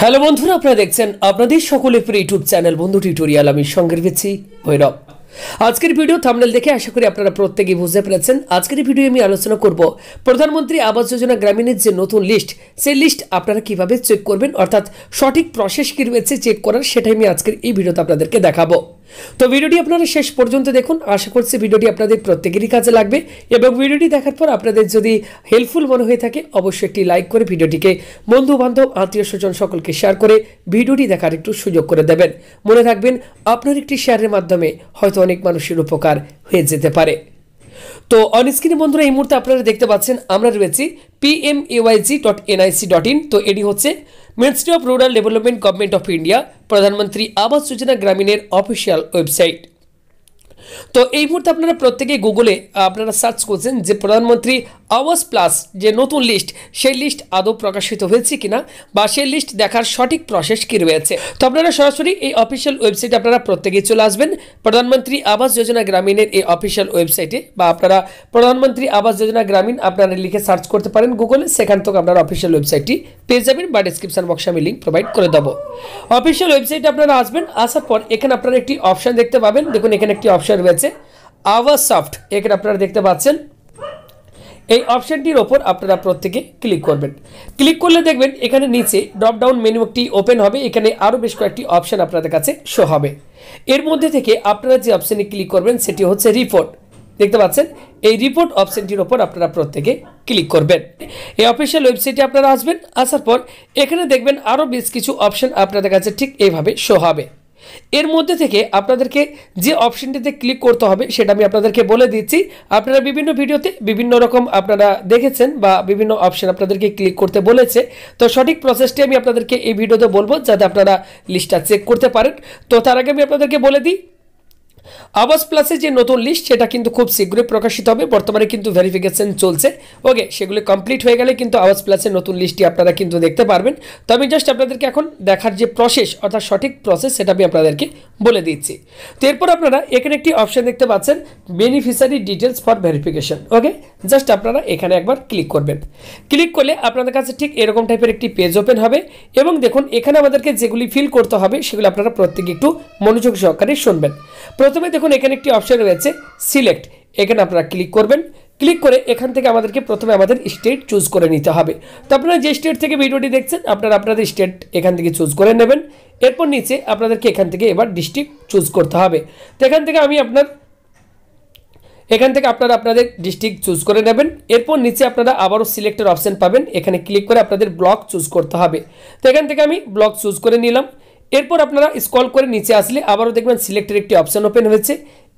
hello বন্ধুরা আপনারা দেখছেন আপনাদের সকলের প্রিয় ইউটিউব চ্যানেল বন্ধু টিউটোরিয়াল আমি সঙ্গে রেখেছি ভৈরব আজকের ভিডিও থামনেল দেখে আশা করি আপনারা প্রত্যেকেই বুঝতে পেরেছেন আজকের ভিডিও আমি আলোচনা করব প্রধানমন্ত্রী আবাস যোজনা গ্রামীণের যে নতুন লিস্ট সেই লিস্ট আপনারা কিভাবে চেক করবেন অর্থাৎ সঠিক প্রসেস কী রয়েছে চেক করার সেটাই আমি আজকের এই ভিডিওতে আপনাদেরকে দেখাবো তো ভিডিওটি আপনারা শেষ পর্যন্ত দেখুন আশা করছি ভিডিওটি আপনাদের প্রত্যেকেরই কাজে লাগবে এবং ভিডিওটি দেখার পর আপনাদের যদি হেল্পফুল মনে হয়ে থাকে অবশ্যই একটি লাইক করে ভিডিওটিকে বন্ধু বান্ধব আত্মীয় স্বজন সকলকে শেয়ার করে ভিডিওটি দেখার একটু সুযোগ করে দেবেন মনে রাখবেন আপনার একটি শেয়ারের মাধ্যমে হয়তো অনেক মানুষের উপকার হয়ে যেতে পারে তো অনস্ক্রিনে বন্ধুরা এই মুহূর্তে আপনারা দেখতে পাচ্ছেন আমরা রয়েছি PMAYG dot NIC dot in তো এটি হচ্ছে ministry of rural development government of India Pradhan Mantri Awas Yojana গ্রামীণের official website তো এই মুহূর্তে আপনারা প্রত্যেকে গুগলে আপনারা সার্চ করছেন যে প্রধানমন্ত্রী আওয়াজ প্লাস যে নতুন লিস্ট সেই লিস্ট আদৌ প্রকাশিত হয়েছে কিনা বা সেই লিস্ট দেখার সঠিক প্রসেস কি রয়েছে তো আপনারা সরাসরি এই অফিসিয়াল ওয়েবসাইটে আপনারা প্রত্যেকেই চলে আসবেন প্রধানমন্ত্রী আবাস যোজনা গ্রামীণের এই অফিসিয়াল ওয়েবসাইটে বা আপনারা প্রধানমন্ত্রী আবাস যোজনা গ্রামীণ আপনারা লিখে সার্চ করতে পারেন গুগলে সেখান থেকে আপনারা অফিসিয়াল ওয়েবসাইটটি পেয়ে যাবেন বা ডিসক্রিপশান বক্সে আমি লিঙ্ক প্রোভাইড করে দেবো অফিসিয়াল ওয়েবসাইটে আপনারা আসবেন আসার পর এখানে আপনারা একটি অপশান দেখতে পাবেন দেখুন এখানে একটি অপশান রয়েছে আওয়াজ সফট এখানে আপনারা দেখতে পাচ্ছেন এই অপশানটির ওপর আপনারা প্রত্যেকে ক্লিক করবেন ক্লিক করলে দেখবেন এখানে নিচে ড্রপডাউন মেনুটি ওপেন হবে এখানে আরও বেশ কয়েকটি অপশান আপনাদের কাছে শো হবে এর মধ্যে থেকে আপনারা যে অপশানে ক্লিক করবেন সেটি হচ্ছে রিপোর্ট দেখতে পাচ্ছেন এই রিপোর্ট অপশানটির ওপর আপনারা প্রত্যেকে ক্লিক করবেন এই অফিসিয়াল ওয়েবসাইটে আপনারা আসবেন আসার পর এখানে দেখবেন আরও বেশ কিছু অপশান আপনাদের কাছে ঠিক এইভাবে শো হবে এর মধ্যে থেকে আপনাদেরকে যে অপশনটিতে ক্লিক করতে হবে সেটা আমি আপনাদেরকে বলে দিচ্ছি আপনারা বিভিন্ন ভিডিওতে বিভিন্ন রকম আপনারা দেখেছেন বা বিভিন্ন অপশন আপনাদেরকে ক্লিক করতে বলেছে তো সঠিক প্রসেসটি আমি আপনাদেরকে এই ভিডিওতে বলবো যাতে আপনারা লিস্টটা চেক করতে পারেন তো তার আগে আমি আপনাদেরকে বলে দিই আবাস প্লাসে যে নতুন লিস্ট সেটা কিন্তু খুব শীঘ্রই প্রকাশিত হবে বর্তমানে কিন্তু ভেরিফিকেশন চলছে ওকে সেগুলো কমপ্লিট হয়ে গেলে কিন্তু আবাস প্লাসের নতুন লিস্টটি আপনারা কিন্তু দেখতে পারবেন তো আমি জাস্ট আপনাদেরকে এখন দেখার যে প্রসেস অর্থাৎ সঠিক প্রসেস সেটা আমি আপনাদেরকে বলে দিচ্ছি তো এরপর আপনারা এখানে একটি অপশান দেখতে পাচ্ছেন beneficiary details for verification okay just আপনারা এখানে একবার ক্লিক করবেন ক্লিক করলে আপনাদের কাছে ঠিক এরকম টাইপের একটি পেজ ওপেন হবে এবং দেখুন এখানে আমাদেরকে যেগুলি ফিল করতে হবে সেগুলো আপনারা প্রত্যেকে একটু মনোযোগ সহকারে শুনবেন প্রথমে দেখুন এখানে একটি অপশন রয়েছে সিলেক্ট এখানে আপনারা ক্লিক করবেন ক্লিক করে এখান থেকে আমাদেরকে প্রথমে আমাদের স্টেট চুজ করে নিতে হবে তো আপনারা যে স্টেট থেকে ভিডিওটি দেখছেন আপনারা আপনাদের স্টেট এখান থেকে চুজ করে নেবেন এরপর নিচে আপনাদেরকে এখান থেকে এবার ডিস্ট্রিক্ট চুজ করতে হবে তো এখান থেকে আমি আপনার এখান থেকে আপনারা আপনাদের ডিস্ট্রিক্ট চুজ করে নেবেন এরপর নিচে আপনারা আবারও সিলেক্টের অপশান পাবেন এখানে ক্লিক করে আপনাদের ব্লক চুজ করতে হবে তো এখান থেকে আমি ব্লক চুজ করে নিলাম এরপর আপনারা স্কল করে নিচে আসলে আবারও দেখবেন সিলেক্টের একটি অপশান ওপেন হয়েছে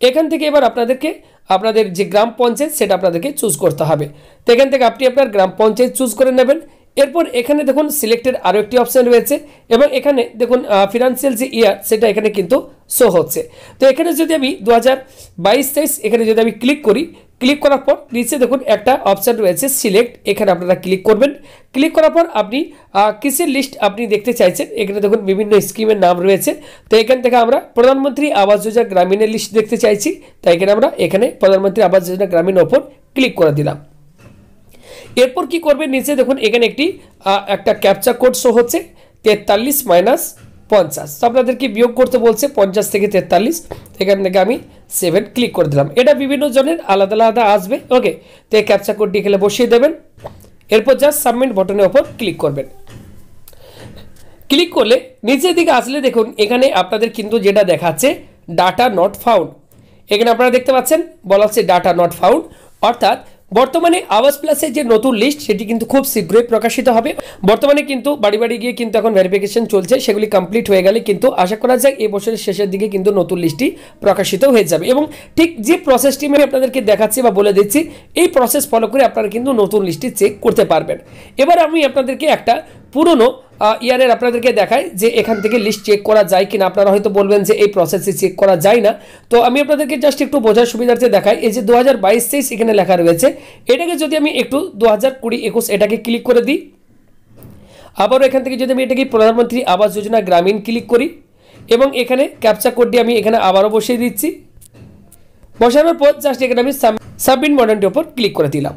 এখান থেকে এবার আপনাদেরকে আপনাদের যে গ্রাম পঞ্চায়েত সেটা আপনাদেরকে চুজ করতে হবে তো এখান থেকে আপনি আপনার গ্রাম পঞ্চায়েত চুজ করে নেবেন এরপর এখানে দেখুন সিলেক্টের আরও একটি অপশান রয়েছে এবং এখানে দেখুন ফিনান্সিয়াল যে ইয়ার সেটা এখানে কিন্তু শো হচ্ছে তো এখানে যদি আমি দু হাজার এখানে যদি আমি ক্লিক করি ক্লিক করার পর নিচে দেখুন একটা অপশান রয়েছে সিলেক্ট এখানে আপনারা ক্লিক করবেন ক্লিক করার পর আপনি কিসের লিস্ট আপনি দেখতে চাইছেন এখানে দেখুন বিভিন্ন স্কিমের নাম রয়েছে তো এখান থেকে আমরা প্রধানমন্ত্রী আবাস যোজনা গ্রামীণের লিস্ট দেখতে চাইছি তাই এখানে আমরা এখানে প্রধানমন্ত্রী আবাস যোজনা গ্রামীণের ওপর ক্লিক করে দিলাম এরপর কি করবেন নিচে দেখুন এখানে একটি একটা ক্যাপচার কোড শো হচ্ছে তেতাল্লিশ মাইনাস পঞ্চাশ আপনাদেরকে বিয়োগ করতে বলছে পঞ্চাশ থেকে তেতাল্লিশ এখান থেকে আমি সেভেন ক্লিক করে দিলাম এটা বিভিন্ন জনের আলাদা আলাদা আসবে ওকে তো এই ক্যাপচা কোডটি এখানে বসিয়ে দেবেন এরপর জাস্ট সাবমিট বটনের ওপর ক্লিক করবেন ক্লিক করলে নিচের দিকে আসলে দেখুন এখানে আপনাদের কিন্তু যেটা দেখাচ্ছে ডাটা নট ফাউন্ড এখানে আপনারা দেখতে পাচ্ছেন বলা হচ্ছে ডাটা নট ফাউন্ড অর্থাৎ বর্তমানে আওয়াজ প্লাসের যে নতুন লিস্ট সেটি কিন্তু খুব শীঘ্রই প্রকাশিত হবে বর্তমানে কিন্তু বাড়ি বাড়ি গিয়ে কিন্তু এখন ভেরিফিকেশন চলছে সেগুলি কমপ্লিট হয়ে গেলে কিন্তু আশা করা যায় এই বছরের শেষের দিকে কিন্তু নতুন লিস্টটি প্রকাশিত হয়ে যাবে এবং ঠিক যে প্রসেসটি আমি আপনাদেরকে দেখাচ্ছি বা বলে দিচ্ছি এই প্রসেস ফলো করে আপনারা কিন্তু নতুন লিস্টটি চেক করতে পারবেন এবার আমি আপনাদেরকে একটা পুরনো ইয়ারের আপনাদেরকে দেখায় যে এখান থেকে লিস্ট চেক করা যায় কিনা আপনারা হয়তো বলবেন যে এই প্রসেসে চেক করা যায় না তো আমি আপনাদেরকে জাস্ট একটু বোঝার সুবিধার্থে দেখাই এই যে দু হাজার এখানে লেখা রয়েছে এটাকে যদি আমি একটু দু হাজার কুড়ি একুশ এটাকে ক্লিক করে দিই আবারও এখান থেকে যদি আমি এটাকে প্রধানমন্ত্রী আবাস যোজনা গ্রামীণ ক্লিক করি এবং এখানে ক্যাপচা কোডটি আমি এখানে আবারও বসিয়ে দিচ্ছি বসানোর পর জাস্ট এখানে আমি সাবমিট মডেলটির ওপর ক্লিক করে দিলাম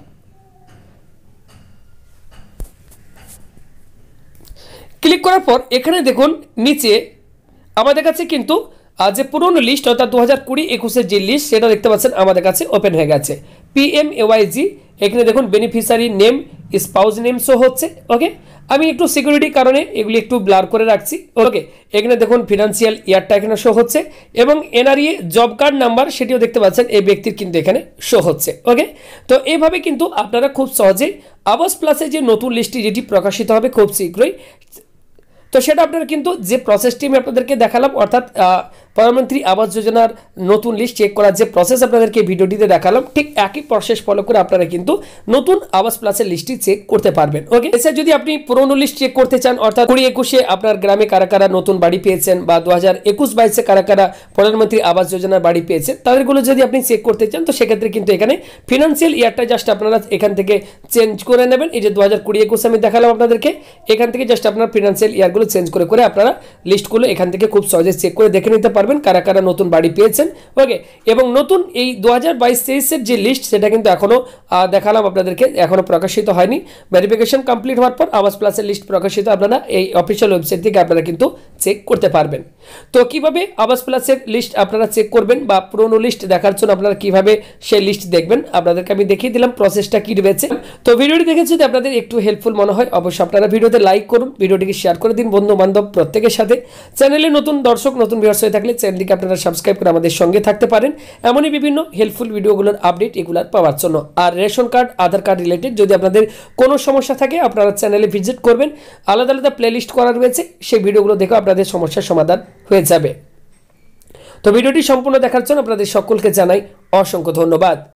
ক্লিক করার পর এখানে দেখুন নিচে আমাদের কাছে কিন্তু যে পুরনো লিস্ট অর্থাৎ দু হাজার কুড়ি একুশের যে লিস্ট সেটা দেখতে পাচ্ছেন আমাদের কাছে ওপেন হয়ে গেছে পিএম এওয়াইজি এখানে দেখুন beneficiary name spouse name show হচ্ছে ওকে আমি একটু সিকিউরিটি কারণে এগুলি একটু ব্লার করে রাখছি ওকে এখানে দেখুন ফিনান্সিয়াল ইয়ারটা এখানে শো হচ্ছে এবং এনআরইএ জব কার্ড নাম্বার সেটিও দেখতে পাচ্ছেন এই ব্যক্তির কিন্তু এখানে শো হচ্ছে ওকে তো এইভাবে কিন্তু আপনারা খুব সহজেই আবাস প্লাসে যে নতুন লিস্টটি যেটি প্রকাশিত হবে খুব শীঘ্রই তো সেটা আপনারা কিন্তু যে প্রসেসটি আমি আপনাদেরকে দেখালাম অর্থাৎ প্রধানমন্ত্রী আবাস যোজনার নতুন লিস্ট চেক করার যে প্রসেস আপনাদেরকে ভিডিওটিতে দেখালাম ঠিক একই প্রসেস ফলো করে আপনারা কিন্তু নতুন আবাস প্লাসের লিস্টটি চেক করতে পারবেন ওকে এছাড়া যদি আপনি পুরনো লিস্ট চেক করতে চান অর্থাৎ কুড়ি একুশে আপনার গ্রামে কারা কারা নতুন বাড়ি পেয়েছেন বা দু হাজার একুশ বাইশে কারা কারা প্রধানমন্ত্রী আবাস যোজনার বাড়ি পেয়েছেন তাদেরগুলো যদি আপনি চেক করতে চান তো সেক্ষেত্রে কিন্তু এখানে ফিনান্সিয়াল ইয়ারটা জাস্ট আপনারা এখান থেকে চেঞ্জ করে নেবেন এই যে দু হাজার কুড়ি একুশ আমি দেখালাম আপনাদেরকে এখান থেকে জাস্ট আপনার ফিনান্সিয়াল ইয়ারগুলো চেঞ্জ করে করে আপনারা লিস্টগুলো এখান থেকে খুব সহজে চেক করে দেখে নিতে পারেন পারবেন কারা কারা নতুন বাড়ি পেয়েছেন ওকে এবং নতুন এই দু হাজার বাইশ তেইশের যে লিস্ট সেটা কিন্তু এখনও দেখালাম আপনাদেরকে এখনও প্রকাশিত হয়নি ভেরিফিকেশন কমপ্লিট হওয়ার পর আওয়াজ প্লাসের লিস্ট প্রকাশিত আপনারা এই অফিসিয়াল ওয়েবসাইট থেকে আপনারা কিন্তু চেক করতে পারবেন তো কীভাবে আওয়াজ প্লাসের লিস্ট আপনারা চেক করবেন বা পুরনো লিস্ট দেখার জন্য আপনারা কীভাবে সেই লিস্ট দেখবেন আপনাদেরকে আমি দেখিয়ে দিলাম প্রসেসটা কী রয়েছে তো ভিডিওটি দেখে যদি আপনাদের একটু হেল্পফুল মনে হয় অবশ্যই আপনারা ভিডিওতে লাইক করুন ভিডিওটিকে শেয়ার করে দিন বন্ধু বান্ধব প্রত্যেকের সাথে চ্যানেলে নতুন দর্শক নতুন ভিউয়ার্স হয়ে থাকলে চ্যানেলটিকে আপনারা সাবস্ক্রাইব করে আমাদের সঙ্গে থাকতে পারেন এমনই বিভিন্ন হেল্পফুল ভিডিওগুলোর আপডেট এগুলার পাওয়ার জন্য আর ration card Aadhaar card related যদি আপনাদের কোনো সমস্যা থাকে আপনারা চ্যানেলে ভিজিট করবেন আলাদা আলাদা প্লেলিস্ট করা রয়েছে সেই ভিডিওগুলো দেখে আপনাদের সমস্যার সমাধান হয়ে যাবে তো ভিডিওটি সম্পূর্ণ দেখার জন্য আপনাদের সকলকে জানাই অসংখ্য ধন্যবাদ